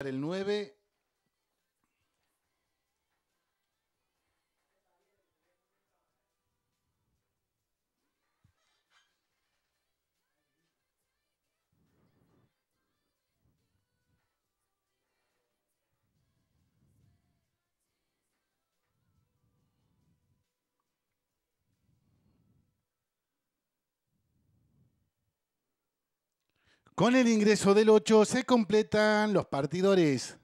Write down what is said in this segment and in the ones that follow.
El 9 Con el ingreso del 8 se completan los partidores.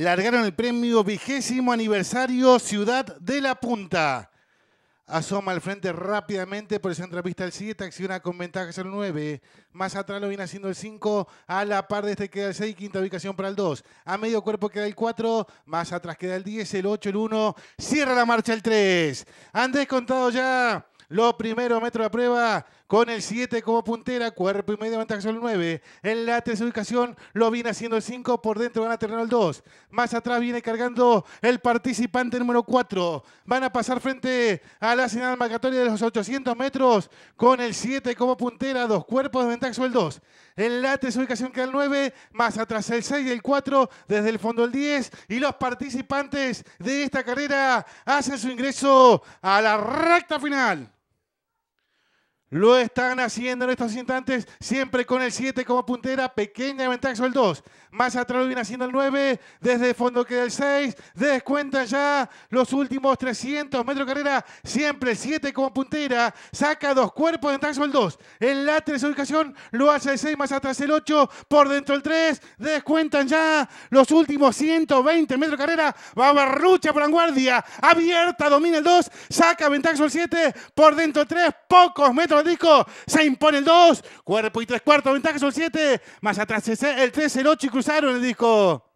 largaron el premio vigésimo aniversario Ciudad de la Punta. Asoma al frente rápidamente por el pista el 7, acciona con ventaja el 9. Más atrás lo viene haciendo el 5, a la par de este queda el 6, quinta ubicación para el 2. A medio cuerpo queda el 4, más atrás queda el 10, el 8, el 1. Cierra la marcha el 3. Han descontado ya, lo primero metro de prueba con el 7 como puntera, cuerpo y medio de ventaja sobre el 9. En la tercera ubicación lo viene haciendo el 5, por dentro van a terreno el 2. Más atrás viene cargando el participante número 4. Van a pasar frente a la señal marcatoria de los 800 metros con el 7 como puntera, dos cuerpos de ventaja sobre el 2. En la tercera ubicación queda el 9, más atrás el 6 y el 4, desde el fondo el 10. Y los participantes de esta carrera hacen su ingreso a la recta final. Lo están haciendo en estos instantes, siempre con el 7 como puntera, pequeña ventaja sobre el 2. Más atrás lo viene haciendo el 9, desde el fondo queda el 6, descuentan ya los últimos 300 metros de carrera, siempre el 7 como puntera, saca dos cuerpos de ventaja sobre el 2. En la tercera ubicación lo hace el 6, más atrás el 8, por dentro el 3, descuentan ya los últimos 120 metros de carrera, va Barrucha por vanguardia, abierta, domina el 2, saca ventaja sobre el 7, por dentro el 3, pocos metros el disco. Se impone el 2. Cuerpo y tres cuartos. Ventaja son 7. Más atrás el 3, el 8 y cruzaron el disco.